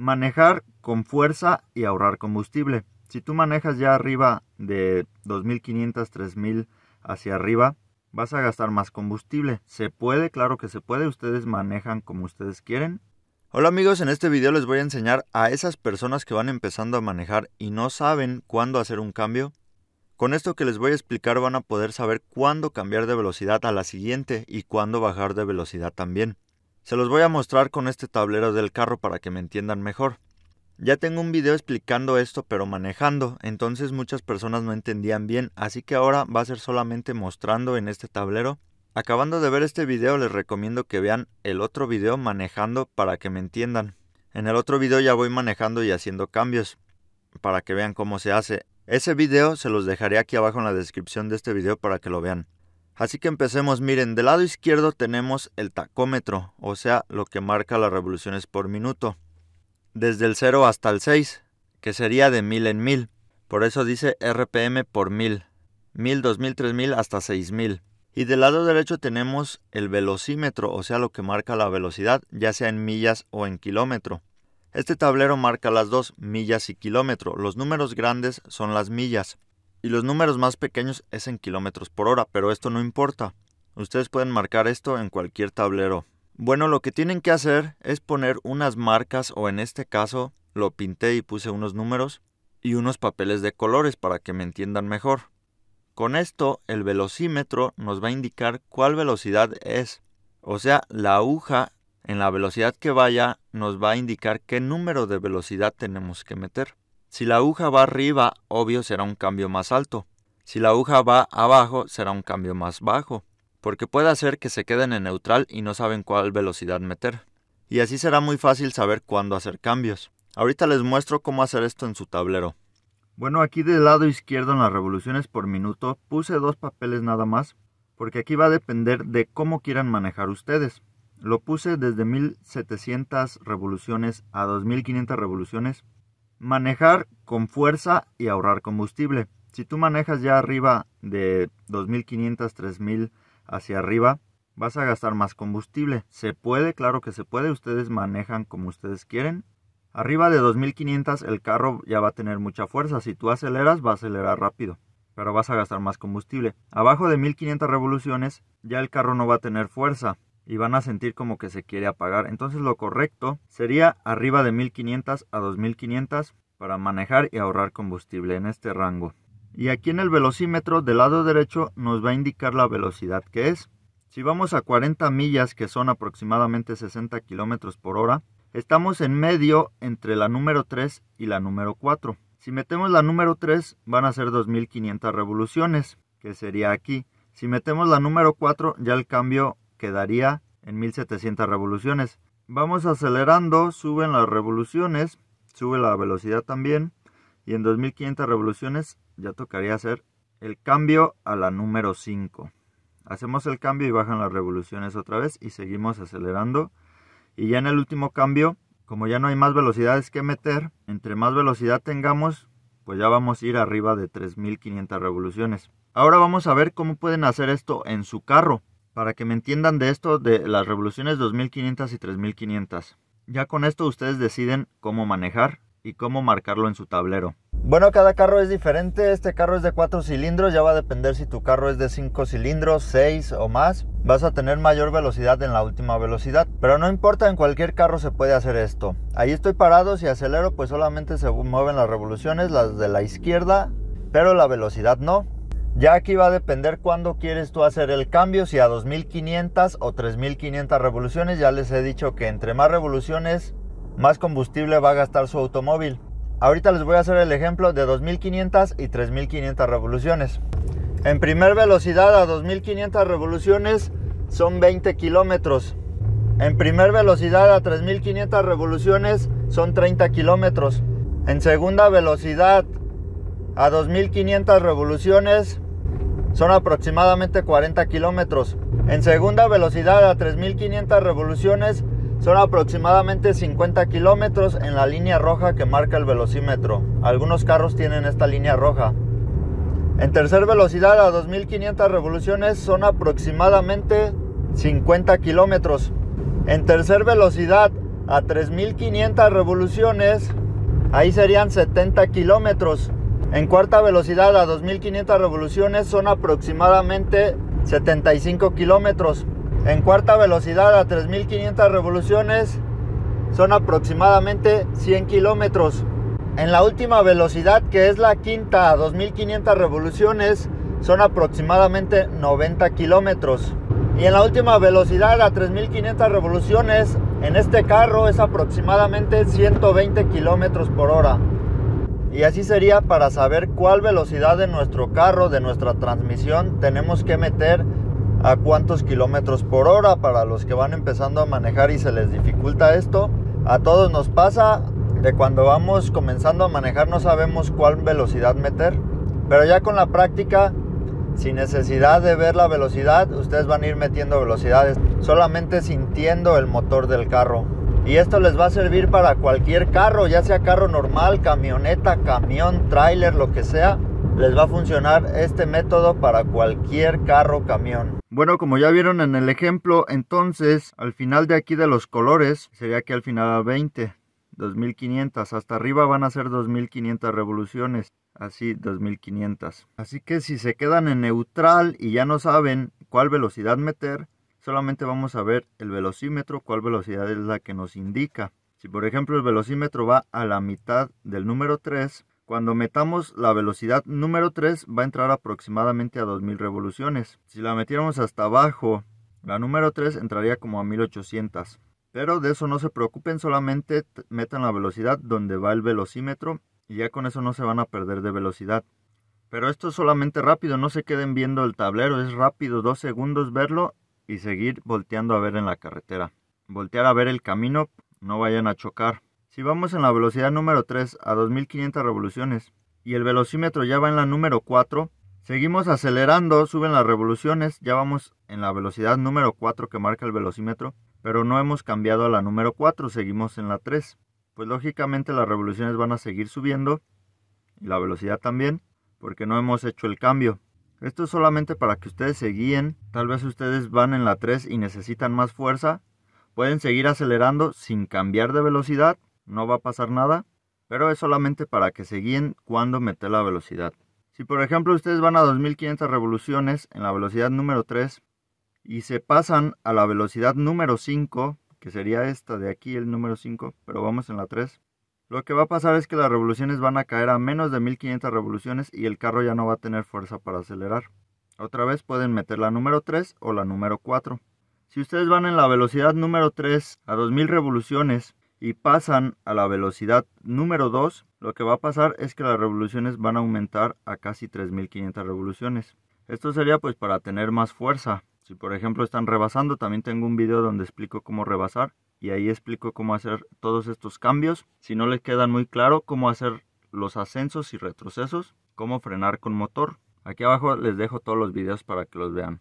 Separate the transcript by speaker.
Speaker 1: manejar con fuerza y ahorrar combustible. Si tú manejas ya arriba de 2.500, 3.000 hacia arriba, vas a gastar más combustible. Se puede, claro que se puede, ustedes manejan como ustedes quieren. Hola amigos, en este video les voy a enseñar a esas personas que van empezando a manejar y no saben cuándo hacer un cambio. Con esto que les voy a explicar van a poder saber cuándo cambiar de velocidad a la siguiente y cuándo bajar de velocidad también. Se los voy a mostrar con este tablero del carro para que me entiendan mejor. Ya tengo un video explicando esto pero manejando, entonces muchas personas no entendían bien, así que ahora va a ser solamente mostrando en este tablero. Acabando de ver este video les recomiendo que vean el otro video manejando para que me entiendan. En el otro video ya voy manejando y haciendo cambios para que vean cómo se hace. Ese video se los dejaré aquí abajo en la descripción de este video para que lo vean. Así que empecemos, miren, del lado izquierdo tenemos el tacómetro, o sea, lo que marca las revoluciones por minuto, desde el 0 hasta el 6, que sería de 1000 en 1000, por eso dice RPM por 1000, 1000, 2000, 3000 hasta 6000. Y del lado derecho tenemos el velocímetro, o sea, lo que marca la velocidad, ya sea en millas o en kilómetro. Este tablero marca las dos, millas y kilómetro. Los números grandes son las millas y los números más pequeños es en kilómetros por hora, pero esto no importa. Ustedes pueden marcar esto en cualquier tablero. Bueno, lo que tienen que hacer es poner unas marcas o en este caso lo pinté y puse unos números y unos papeles de colores para que me entiendan mejor. Con esto el velocímetro nos va a indicar cuál velocidad es. O sea, la aguja en la velocidad que vaya nos va a indicar qué número de velocidad tenemos que meter. Si la aguja va arriba, obvio será un cambio más alto. Si la aguja va abajo, será un cambio más bajo, porque puede hacer que se queden en neutral y no saben cuál velocidad meter. Y así será muy fácil saber cuándo hacer cambios. Ahorita les muestro cómo hacer esto en su tablero. Bueno, aquí del lado izquierdo en las revoluciones por minuto puse dos papeles nada más, porque aquí va a depender de cómo quieran manejar ustedes. Lo puse desde 1700 revoluciones a 2500 revoluciones manejar con fuerza y ahorrar combustible. Si tú manejas ya arriba de 2.500, 3.000 hacia arriba, vas a gastar más combustible. Se puede, claro que se puede, ustedes manejan como ustedes quieren. Arriba de 2.500 el carro ya va a tener mucha fuerza, si tú aceleras va a acelerar rápido, pero vas a gastar más combustible. Abajo de 1.500 revoluciones ya el carro no va a tener fuerza, y van a sentir como que se quiere apagar. Entonces lo correcto sería arriba de 1500 a 2500 para manejar y ahorrar combustible en este rango. Y aquí en el velocímetro del lado derecho nos va a indicar la velocidad que es. Si vamos a 40 millas, que son aproximadamente 60 kilómetros por hora, estamos en medio entre la número 3 y la número 4. Si metemos la número 3, van a ser 2500 revoluciones, que sería aquí. Si metemos la número 4, ya el cambio quedaría en 1700 revoluciones. Vamos acelerando, suben las revoluciones, sube la velocidad también y en 2500 revoluciones ya tocaría hacer el cambio a la número 5. Hacemos el cambio y bajan las revoluciones otra vez y seguimos acelerando. Y ya en el último cambio, como ya no hay más velocidades que meter, entre más velocidad tengamos, pues ya vamos a ir arriba de 3500 revoluciones. Ahora vamos a ver cómo pueden hacer esto en su carro. Para que me entiendan de esto, de las revoluciones 2500 y 3500. Ya con esto ustedes deciden cómo manejar y cómo marcarlo en su tablero. Bueno, cada carro es diferente. Este carro es de 4 cilindros, ya va a depender si tu carro es de 5 cilindros, 6 o más. Vas a tener mayor velocidad en la última velocidad. Pero no importa, en cualquier carro se puede hacer esto. Ahí estoy parado, si acelero pues solamente se mueven las revoluciones, las de la izquierda, pero la velocidad no. Ya aquí va a depender cuándo quieres tú hacer el cambio, si a 2500 o 3500 revoluciones. Ya les he dicho que entre más revoluciones, más combustible va a gastar su automóvil. Ahorita les voy a hacer el ejemplo de 2500 y 3500 revoluciones. En primer velocidad a 2500 revoluciones son 20 kilómetros. En primer velocidad a 3500 revoluciones son 30 kilómetros. En segunda velocidad a 2500 revoluciones son aproximadamente 40 kilómetros. En segunda velocidad a 3500 revoluciones son aproximadamente 50 kilómetros en la línea roja que marca el velocímetro. Algunos carros tienen esta línea roja. En tercera velocidad a 2500 revoluciones son aproximadamente 50 kilómetros. En tercera velocidad a 3500 revoluciones, ahí serían 70 kilómetros. En cuarta velocidad a 2500 revoluciones son aproximadamente 75 kilómetros. En cuarta velocidad a 3500 revoluciones son aproximadamente 100 kilómetros. En la última velocidad, que es la quinta a 2500 revoluciones, son aproximadamente 90 kilómetros. Y en la última velocidad a 3500 revoluciones, en este carro es aproximadamente 120 kilómetros por hora. Y así sería para saber cuál velocidad de nuestro carro, de nuestra transmisión, tenemos que meter a cuántos kilómetros por hora para los que van empezando a manejar y se les dificulta esto. A todos nos pasa de cuando vamos comenzando a manejar no sabemos cuál velocidad meter, pero ya con la práctica, sin necesidad de ver la velocidad, ustedes van a ir metiendo velocidades, solamente sintiendo el motor del carro. Y esto les va a servir para cualquier carro, ya sea carro normal, camioneta, camión, tráiler, lo que sea. Les va a funcionar este método para cualquier carro, camión. Bueno, como ya vieron en el ejemplo, entonces al final de aquí de los colores, sería que al final a 20, 2500, hasta arriba van a ser 2500 revoluciones, así 2500. Así que si se quedan en neutral y ya no saben cuál velocidad meter, solamente vamos a ver el velocímetro, cuál velocidad es la que nos indica. Si por ejemplo el velocímetro va a la mitad del número 3, cuando metamos la velocidad número 3 va a entrar aproximadamente a 2000 revoluciones. Si la metiéramos hasta abajo, la número 3 entraría como a 1800. Pero de eso no se preocupen, solamente metan la velocidad donde va el velocímetro y ya con eso no se van a perder de velocidad. Pero esto es solamente rápido, no se queden viendo el tablero, es rápido, dos segundos verlo y seguir volteando a ver en la carretera. Voltear a ver el camino, no vayan a chocar. Si vamos en la velocidad número 3 a 2500 revoluciones y el velocímetro ya va en la número 4, seguimos acelerando, suben las revoluciones, ya vamos en la velocidad número 4 que marca el velocímetro, pero no hemos cambiado a la número 4, seguimos en la 3. Pues lógicamente las revoluciones van a seguir subiendo y la velocidad también, porque no hemos hecho el cambio. Esto es solamente para que ustedes se guíen. Tal vez ustedes van en la 3 y necesitan más fuerza. Pueden seguir acelerando sin cambiar de velocidad. No va a pasar nada. Pero es solamente para que se guíen cuando mete la velocidad. Si por ejemplo ustedes van a 2500 revoluciones en la velocidad número 3 y se pasan a la velocidad número 5, que sería esta de aquí el número 5, pero vamos en la 3. Lo que va a pasar es que las revoluciones van a caer a menos de 1500 revoluciones y el carro ya no va a tener fuerza para acelerar. Otra vez pueden meter la número 3 o la número 4. Si ustedes van en la velocidad número 3 a 2000 revoluciones y pasan a la velocidad número 2, lo que va a pasar es que las revoluciones van a aumentar a casi 3500 revoluciones. Esto sería pues para tener más fuerza. Si por ejemplo están rebasando, también tengo un video donde explico cómo rebasar y ahí explico cómo hacer todos estos cambios. Si no les quedan muy claro, cómo hacer los ascensos y retrocesos, cómo frenar con motor. Aquí abajo les dejo todos los videos para que los vean.